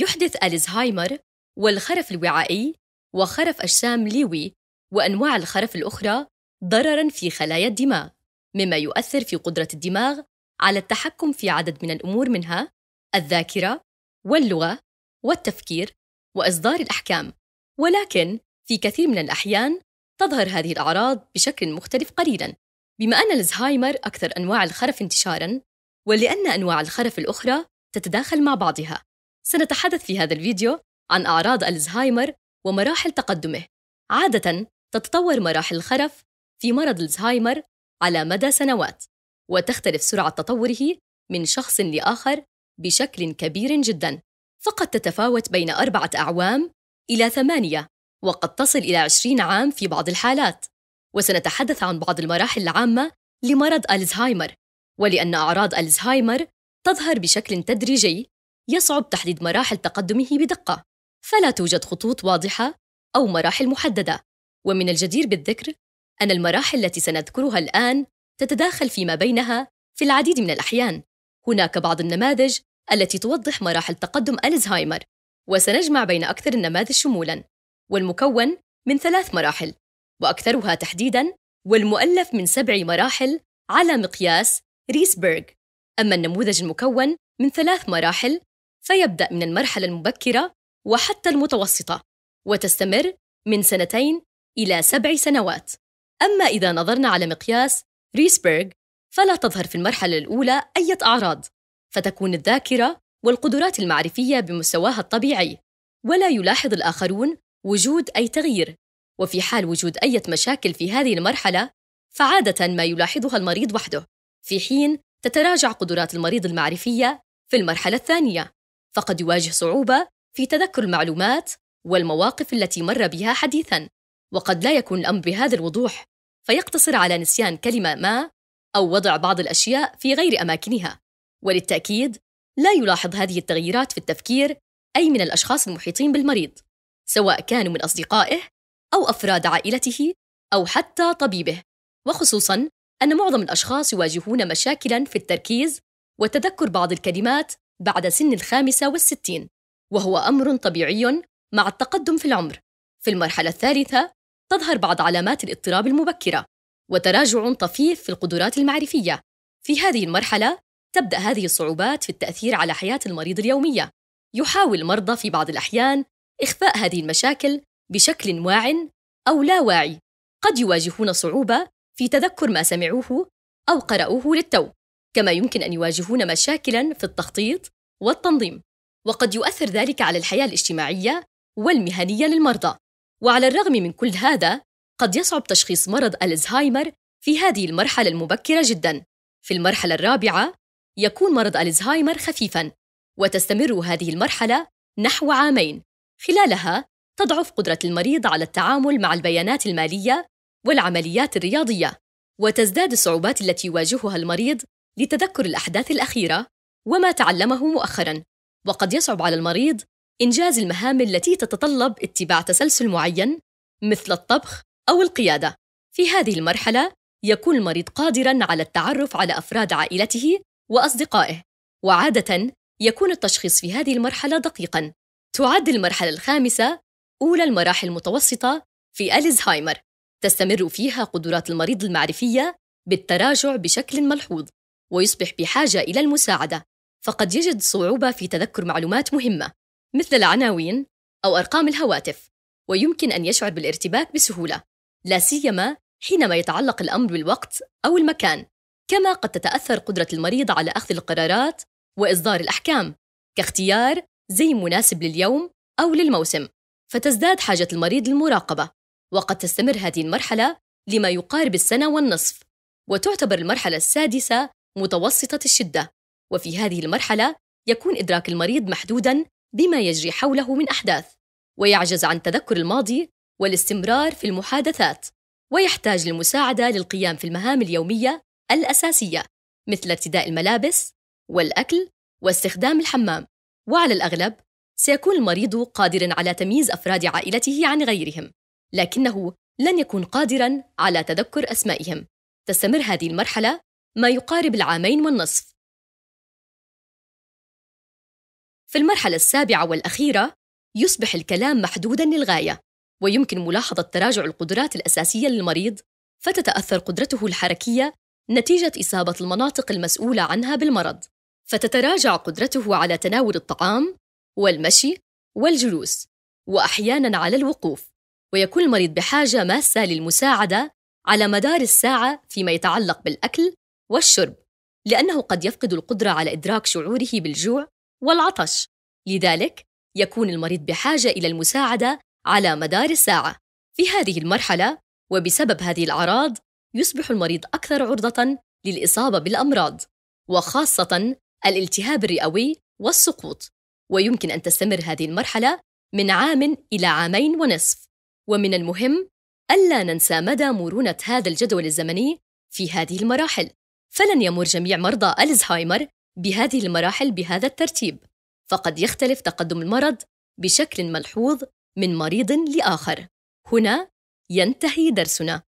يحدث الزهايمر والخرف الوعائي وخرف أجسام ليوي وأنواع الخرف الأخرى ضرراً في خلايا الدماغ، مما يؤثر في قدرة الدماغ على التحكم في عدد من الأمور منها الذاكرة واللغة والتفكير وإصدار الأحكام، ولكن في كثير من الأحيان تظهر هذه الأعراض بشكل مختلف قليلاً، بما أن الزهايمر أكثر أنواع الخرف انتشاراً، ولأن أنواع الخرف الأخرى تتداخل مع بعضها، سنتحدث في هذا الفيديو عن أعراض الزهايمر ومراحل تقدمه عادة تتطور مراحل الخرف في مرض الزهايمر على مدى سنوات وتختلف سرعة تطوره من شخص لآخر بشكل كبير جدا فقد تتفاوت بين أربعة أعوام إلى ثمانية وقد تصل إلى عشرين عام في بعض الحالات وسنتحدث عن بعض المراحل العامة لمرض الزهايمر ولأن أعراض الزهايمر تظهر بشكل تدريجي يصعب تحديد مراحل تقدمه بدقة فلا توجد خطوط واضحة أو مراحل محددة ومن الجدير بالذكر أن المراحل التي سنذكرها الآن تتداخل فيما بينها في العديد من الأحيان هناك بعض النماذج التي توضح مراحل تقدم ألزهايمر وسنجمع بين أكثر النماذج شمولاً والمكون من ثلاث مراحل وأكثرها تحديداً والمؤلف من سبع مراحل على مقياس ريسبرغ أما النموذج المكون من ثلاث مراحل فيبدأ من المرحلة المبكرة وحتى المتوسطة وتستمر من سنتين إلى سبع سنوات أما إذا نظرنا على مقياس ريسبرغ فلا تظهر في المرحلة الأولى أي أعراض فتكون الذاكرة والقدرات المعرفية بمستواها الطبيعي ولا يلاحظ الآخرون وجود أي تغيير وفي حال وجود أي مشاكل في هذه المرحلة فعادة ما يلاحظها المريض وحده في حين تتراجع قدرات المريض المعرفية في المرحلة الثانية فقد يواجه صعوبة في تذكر المعلومات والمواقف التي مر بها حديثا وقد لا يكون الأمر بهذا الوضوح فيقتصر على نسيان كلمة ما أو وضع بعض الأشياء في غير أماكنها وللتأكيد لا يلاحظ هذه التغييرات في التفكير أي من الأشخاص المحيطين بالمريض سواء كانوا من أصدقائه أو أفراد عائلته أو حتى طبيبه وخصوصاً أن معظم الأشخاص يواجهون مشاكلاً في التركيز وتذكر بعض الكلمات بعد سن الخامسة والستين وهو أمر طبيعي مع التقدم في العمر في المرحلة الثالثة تظهر بعض علامات الاضطراب المبكرة وتراجع طفيف في القدرات المعرفية في هذه المرحلة تبدأ هذه الصعوبات في التأثير على حياة المريض اليومية يحاول المرضى في بعض الأحيان إخفاء هذه المشاكل بشكل واع أو لا واعي قد يواجهون صعوبة في تذكر ما سمعوه أو قرأوه للتو كما يمكن أن يواجهون مشاكلا في التخطيط والتنظيم وقد يؤثر ذلك على الحياة الاجتماعية والمهنية للمرضى وعلى الرغم من كل هذا قد يصعب تشخيص مرض الزهايمر في هذه المرحلة المبكرة جدا في المرحلة الرابعة يكون مرض الزهايمر خفيفا وتستمر هذه المرحلة نحو عامين خلالها تضعف قدرة المريض على التعامل مع البيانات المالية والعمليات الرياضية وتزداد الصعوبات التي يواجهها المريض لتذكر الأحداث الأخيرة وما تعلمه مؤخراً، وقد يصعب على المريض إنجاز المهام التي تتطلب اتباع تسلسل معين مثل الطبخ أو القيادة. في هذه المرحلة يكون المريض قادراً على التعرف على أفراد عائلته وأصدقائه، وعادة يكون التشخيص في هذه المرحلة دقيقاً. تعد المرحلة الخامسة أولى المراحل المتوسطة في ألزهايمر، تستمر فيها قدرات المريض المعرفية بالتراجع بشكل ملحوظ، ويصبح بحاجة إلى المساعدة فقد يجد صعوبة في تذكر معلومات مهمة مثل العناوين أو أرقام الهواتف ويمكن أن يشعر بالارتباك بسهولة لا سيما حينما يتعلق الأمر بالوقت أو المكان كما قد تتأثر قدرة المريض على أخذ القرارات وإصدار الأحكام كاختيار زي مناسب لليوم أو للموسم فتزداد حاجة المريض للمراقبة وقد تستمر هذه المرحلة لما يقارب السنة والنصف وتعتبر المرحلة السادسة متوسطة الشدة وفي هذه المرحلة يكون إدراك المريض محدوداً بما يجري حوله من أحداث ويعجز عن تذكر الماضي والاستمرار في المحادثات ويحتاج للمساعدة للقيام في المهام اليومية الأساسية مثل ارتداء الملابس والأكل واستخدام الحمام وعلى الأغلب سيكون المريض قادرا على تمييز أفراد عائلته عن غيرهم لكنه لن يكون قادرا على تذكر أسمائهم تستمر هذه المرحلة ما يقارب العامين والنصف في المرحلة السابعة والأخيرة يصبح الكلام محدوداً للغاية ويمكن ملاحظة تراجع القدرات الأساسية للمريض فتتأثر قدرته الحركية نتيجة إصابة المناطق المسؤولة عنها بالمرض فتتراجع قدرته على تناول الطعام والمشي والجلوس وأحياناً على الوقوف ويكون المريض بحاجة ماسة للمساعدة على مدار الساعة فيما يتعلق بالأكل والشرب لأنه قد يفقد القدرة على إدراك شعوره بالجوع والعطش لذلك يكون المريض بحاجة إلى المساعدة على مدار الساعة في هذه المرحلة وبسبب هذه الأعراض يصبح المريض أكثر عرضة للإصابة بالأمراض وخاصة الالتهاب الرئوي والسقوط ويمكن أن تستمر هذه المرحلة من عام إلى عامين ونصف ومن المهم ألا ننسى مدى مرونة هذا الجدول الزمني في هذه المراحل فلن يمر جميع مرضى الزهايمر بهذه المراحل بهذا الترتيب فقد يختلف تقدم المرض بشكل ملحوظ من مريض لاخر هنا ينتهي درسنا